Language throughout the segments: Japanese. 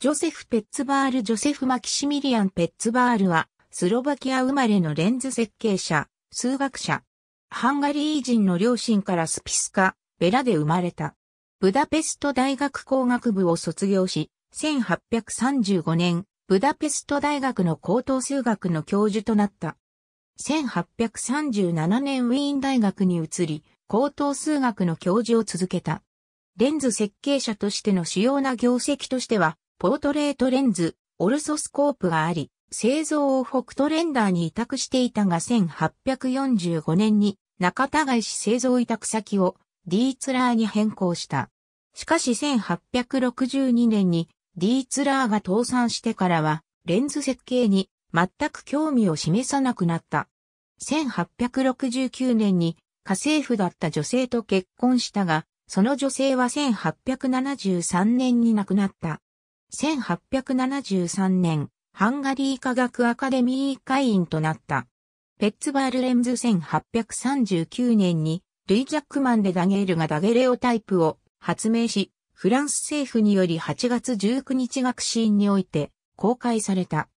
ジョセフ・ペッツバール・ジョセフ・マキシミリアン・ペッツバールは、スロバキア生まれのレンズ設計者、数学者。ハンガリー人の両親からスピスカ、ベラで生まれた。ブダペスト大学工学部を卒業し、1835年、ブダペスト大学の高等数学の教授となった。1837年ウィーン大学に移り、高等数学の教授を続けた。レンズ設計者としての主要な業績としては、ポートレートレンズ、オルソスコープがあり、製造を北斗レンダーに委託していたが1845年に中田返し製造委託先をディーツラーに変更した。しかし1862年にディーツラーが倒産してからはレンズ設計に全く興味を示さなくなった。1869年に家政婦だった女性と結婚したが、その女性は1873年に亡くなった。1873年、ハンガリー科学アカデミー会員となった。ペッツバールレンズ1839年に、ルイ・ジャックマンでダゲールがダゲレオタイプを発明し、フランス政府により8月19日学ーンにおいて公開された。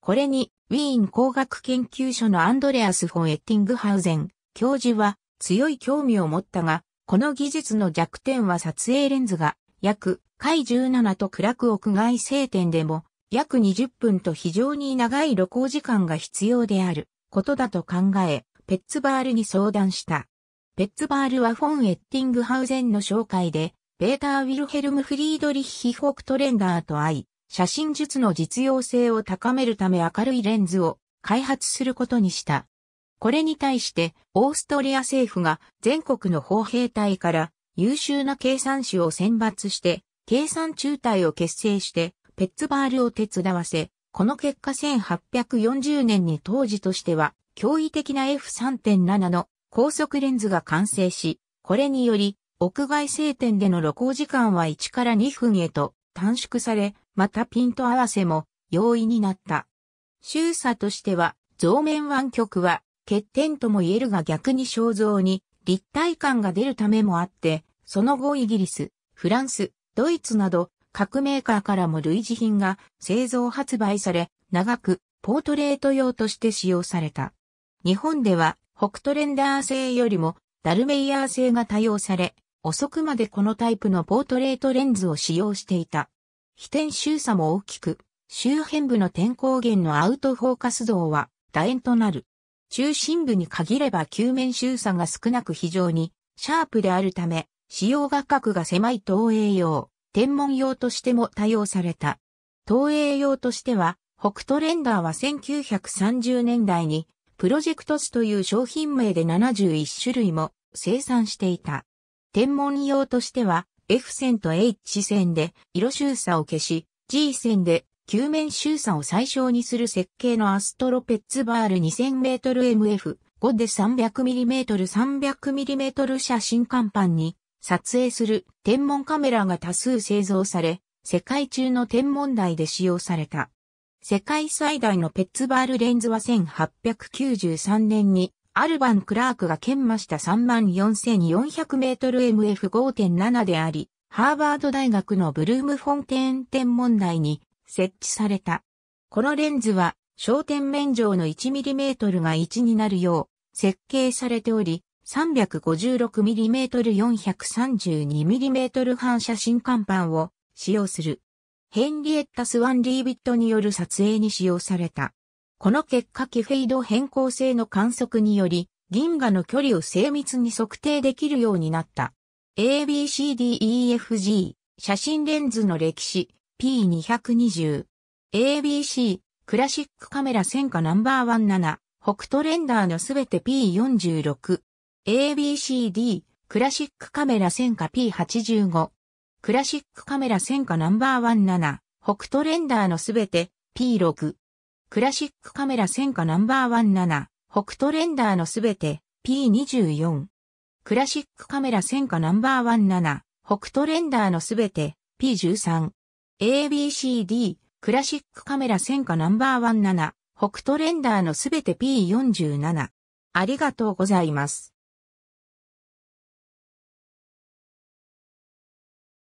これに、ウィーン工学研究所のアンドレアス・フォン・エッティングハウゼン教授は強い興味を持ったが、この技術の弱点は撮影レンズが約海17と暗く屋外晴天でも、約20分と非常に長い旅行時間が必要であることだと考え、ペッツバールに相談した。ペッツバールはフォン・エッティングハウゼンの紹介で、ベーター・ウィルヘルム・フリードリッヒ・ホークトレンダーと会い、写真術の実用性を高めるため明るいレンズを開発することにした。これに対して、オーストリア政府が全国の砲兵隊から優秀な計算士を選抜して計算中隊を結成して、ペッツバールを手伝わせ、この結果1840年に当時としては、驚異的な F3.7 の高速レンズが完成し、これにより、屋外晴天での露光時間は1から2分へと短縮され、またピント合わせも容易になった。周差としては、増面湾曲は欠点とも言えるが逆に肖像に立体感が出るためもあって、その後イギリス、フランス、ドイツなど各メーカーからも類似品が製造発売され、長くポートレート用として使用された。日本では北トレンダー製よりもダルメイヤー製が多用され、遅くまでこのタイプのポートレートレンズを使用していた。非点周差も大きく、周辺部の天候源のアウトフォーカス像は楕円となる。中心部に限れば球面周差が少なく非常にシャープであるため、使用画角が狭い投影用、天文用としても多用された。投影用としては、北斗レンダーは1930年代に、プロジェクトスという商品名で71種類も生産していた。天文用としては、F 線と H 線で色収差を消し、G 線で球面収差を最小にする設計のアストロペッツバール 2000mMF5 で 300mm300mm 写真看板に撮影する天文カメラが多数製造され、世界中の天文台で使用された。世界最大のペッツバールレンズは1893年にアルバン・クラークが研磨した34,400メートル MF5.7 であり、ハーバード大学のブルームフォンテーン天文台に設置された。このレンズは焦点面上の 1mm が1になるよう設計されており、356mm432mm 反射新看板を使用する。ヘンリエッタ・スワン・リービットによる撮影に使用された。この結果キフェイド変更性の観測により、銀河の距離を精密に測定できるようになった。ABCDEFG 写真レンズの歴史 P220 ABC クラシックカメラ戦火ナンバー17北斗レンダーのすべて P46 ABCD クラシックカメラ戦火 P85 クラシックカメラ戦火ナンバー17北斗レンダーのすべて P6 クラシックカメラ戦火ナンバー17北斗レンダーのすべて P24 クラシックカメラ戦火ナンバー17北斗レンダーのすべて P13 ABCD クラシックカメラ戦火ナンバー17北斗レンダーのすべて P47 ありがとうございます。